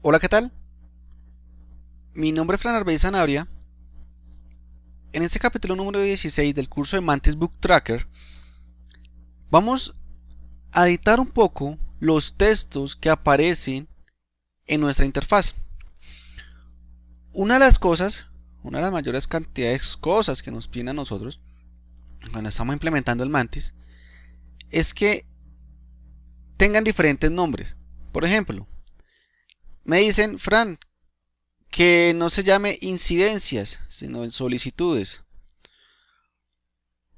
Hola, ¿qué tal? Mi nombre es Fran Arbey Zanabria. En este capítulo número 16 del curso de Mantis Book Tracker, vamos a editar un poco los textos que aparecen en nuestra interfaz. Una de las cosas, una de las mayores cantidades de cosas que nos piden a nosotros cuando estamos implementando el Mantis es que tengan diferentes nombres. Por ejemplo, me dicen, Fran, que no se llame incidencias, sino en solicitudes.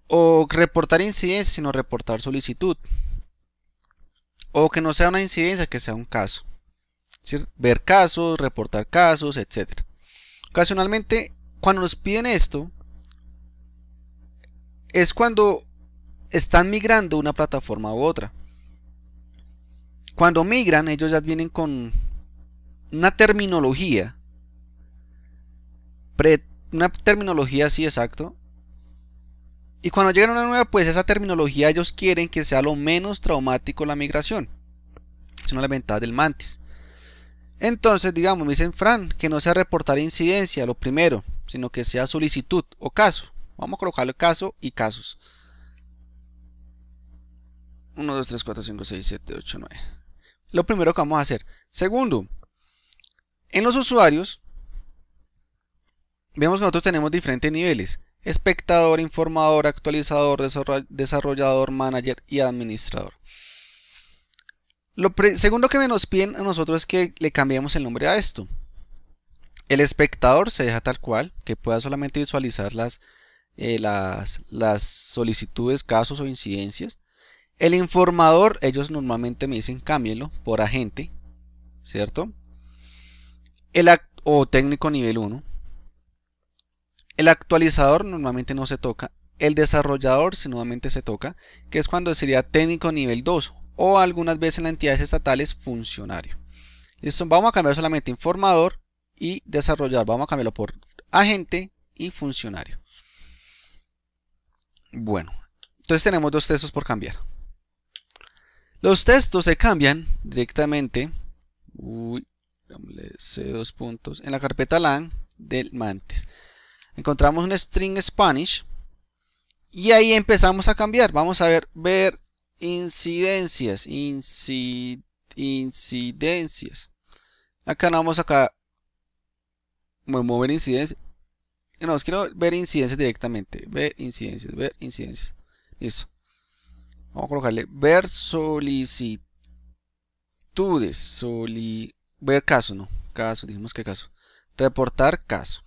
O reportar incidencias, sino reportar solicitud. O que no sea una incidencia, que sea un caso. ver casos, reportar casos, etc. Ocasionalmente, cuando nos piden esto, es cuando están migrando una plataforma u otra. Cuando migran, ellos ya vienen con una terminología, una terminología así exacto, y cuando llegan a una nueva, pues esa terminología ellos quieren que sea lo menos traumático la migración. Es una de del mantis. Entonces, digamos, me dicen, Fran, que no sea reportar incidencia, lo primero, sino que sea solicitud o caso. Vamos a colocarle caso y casos. 1, 2, 3, 4, 5, 6, 7, 8, 9. Lo primero que vamos a hacer. Segundo, en los usuarios, vemos que nosotros tenemos diferentes niveles. Espectador, informador, actualizador, desarrollador, manager y administrador. Lo segundo que nos piden a nosotros es que le cambiemos el nombre a esto. El espectador se deja tal cual, que pueda solamente visualizar las, eh, las, solicitudes, casos o incidencias. El informador, ellos normalmente me dicen cámbielo por agente, ¿cierto? El o técnico nivel 1. El actualizador normalmente no se toca. El desarrollador si nuevamente se toca, que es cuando sería técnico nivel 2 o algunas veces en las entidades estatales funcionario. Listo, vamos a cambiar solamente informador y desarrollador. Vamos a cambiarlo por agente y funcionario. Bueno, entonces tenemos dos textos por cambiar. Los textos se cambian directamente. Uy, c 2 puntos, en la carpeta LAN del mantis. Encontramos un string Spanish y ahí empezamos a cambiar. Vamos a ver, ver incidencias, incidencias. Acá no vamos acá mover incidencias. No, quiero ver incidencias directamente. Ver incidencias, ver incidencias. Listo. Vamos a colocarle ver solicitudes. Soli, voy a ver caso, no, caso, dijimos que caso. Reportar caso.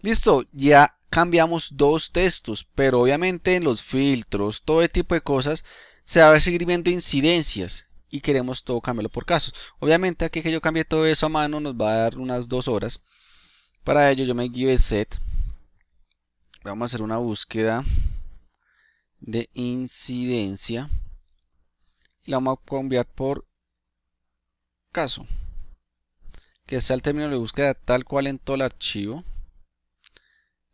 Listo, ya cambiamos dos textos, pero obviamente en los filtros, todo tipo de cosas, se va a seguir viendo incidencias y queremos todo cambiarlo por casos. Obviamente aquí que yo cambie todo eso a mano nos va a dar unas dos horas. Para ello yo me guío el set. Vamos a hacer una búsqueda de incidencia y la vamos a cambiar por caso que sea el término de búsqueda tal cual en todo el archivo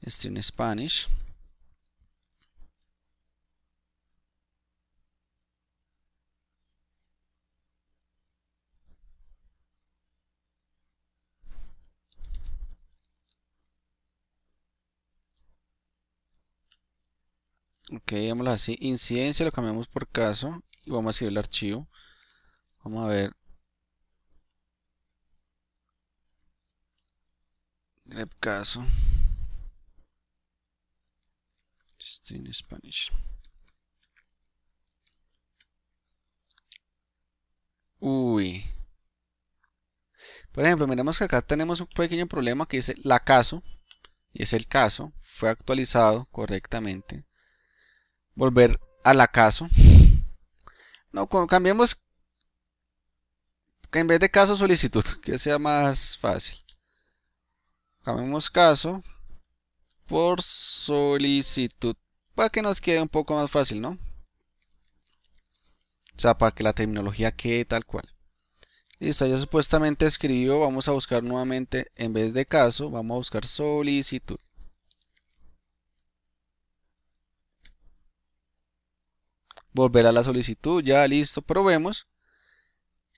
string este, spanish ok, a así, incidencia lo cambiamos por caso y vamos a escribir el archivo. Vamos a ver. Grep caso. String este Spanish. Uy. Por ejemplo, miremos que acá tenemos un pequeño problema que dice la caso. Y es el caso. Fue actualizado correctamente. Volver a la acaso. No, cambiemos en vez de caso solicitud, que sea más fácil. Cambiemos caso por solicitud, para que nos quede un poco más fácil, ¿no? O sea, para que la terminología quede tal cual. Listo, ya supuestamente escribió, vamos a buscar nuevamente, en vez de caso, vamos a buscar solicitud. volver a la solicitud, ya listo, probemos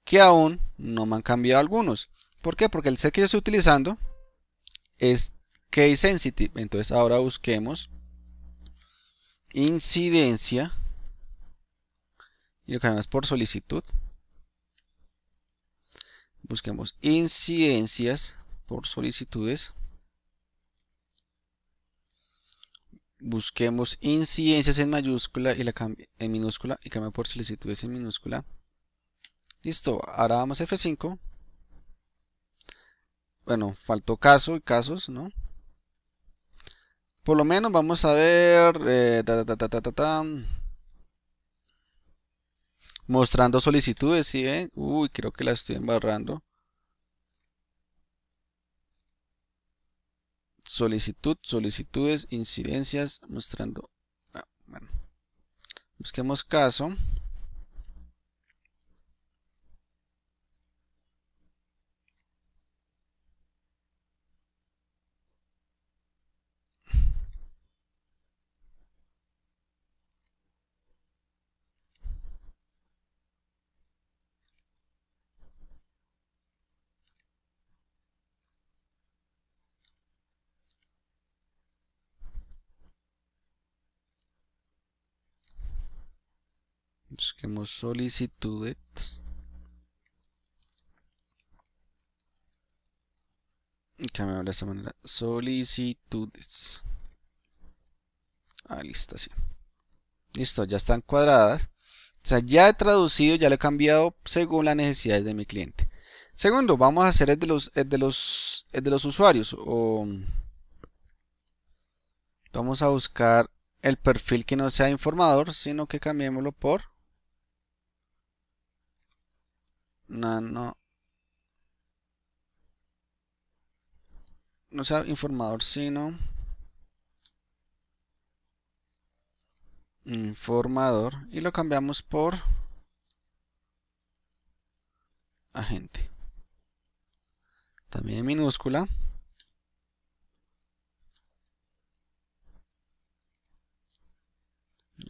que aún no me han cambiado algunos. ¿Por qué? Porque el set que yo estoy utilizando es case sensitive. Entonces ahora busquemos incidencia y lo además por solicitud. Busquemos incidencias por solicitudes. busquemos incidencias en mayúscula y la en minúscula y cambia por solicitudes en minúscula. Listo, ahora a F5. Bueno, faltó caso y casos, ¿no? Por lo menos vamos a ver... Eh, ta, ta, ta, mostrando solicitudes, ¿sí ven? Uy, creo que la estoy embarrando. solicitud, solicitudes, incidencias, mostrando... Ah, busquemos caso. Busquemos solicitudes. y la de esta manera. Solicitudes. Ah, listo, sí. Listo, ya están cuadradas. O sea, ya he traducido, ya lo he cambiado según las necesidades de mi cliente. Segundo, vamos a hacer el de los, de los, de los usuarios. vamos a buscar el perfil que no sea informador, sino que cambiémoslo por nano no sea informador sino informador y lo cambiamos por agente también en minúscula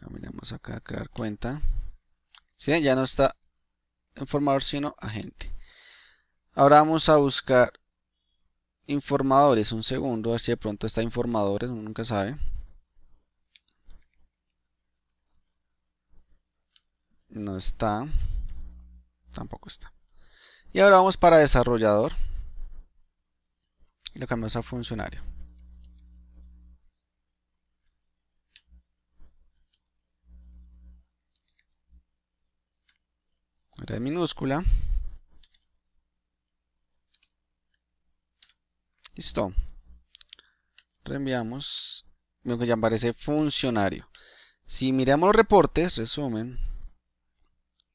lo miramos acá crear cuenta si ¿Sí? ya no está informador sino agente. Ahora vamos a buscar informadores, un segundo, a ver si de pronto está informadores, uno nunca sabe. No está. Tampoco está. Y ahora vamos para desarrollador. Y lo cambiamos a funcionario. de minúscula. Listo. Reenviamos. veo que ya aparece funcionario. Si miramos los reportes, resumen,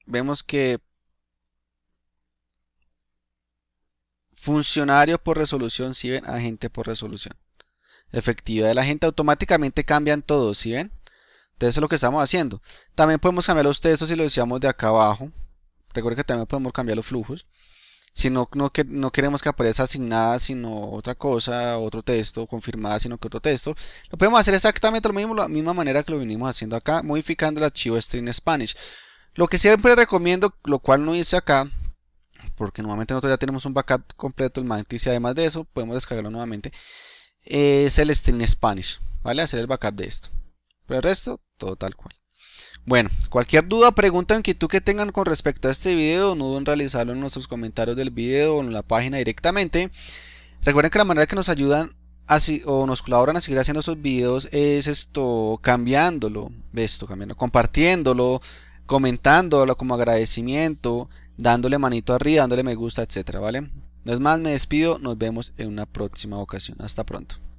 vemos que funcionario por resolución, si ven, agente por resolución. efectiva de la gente automáticamente cambian todos, si ven. Entonces es lo que estamos haciendo. También podemos cambiar ustedes textos si lo decíamos de acá abajo. Recuerda que también podemos cambiar los flujos. Si no, que, no queremos que aparezca asignada, sino otra cosa, otro texto, confirmada, sino que otro texto, lo podemos hacer exactamente lo mismo, la misma manera que lo venimos haciendo acá, modificando el archivo string Spanish. Lo que siempre recomiendo, lo cual no hice acá, porque nuevamente nosotros ya tenemos un backup completo el Mantis y además de eso podemos descargarlo nuevamente, es el string Spanish, ¿vale? Hacer el backup de esto. Pero el resto, todo tal cual. Bueno, cualquier duda, pregunta inquietud que tengan con respecto a este video, no duden en realizarlo en nuestros comentarios del video o en la página directamente. Recuerden que la manera que nos ayudan así, o nos colaboran a seguir haciendo estos videos es esto, cambiándolo, esto, cambiando, compartiéndolo, comentándolo como agradecimiento, dándole manito arriba, dándole me gusta, etcétera, ¿vale? No es más, me despido, nos vemos en una próxima ocasión. Hasta pronto.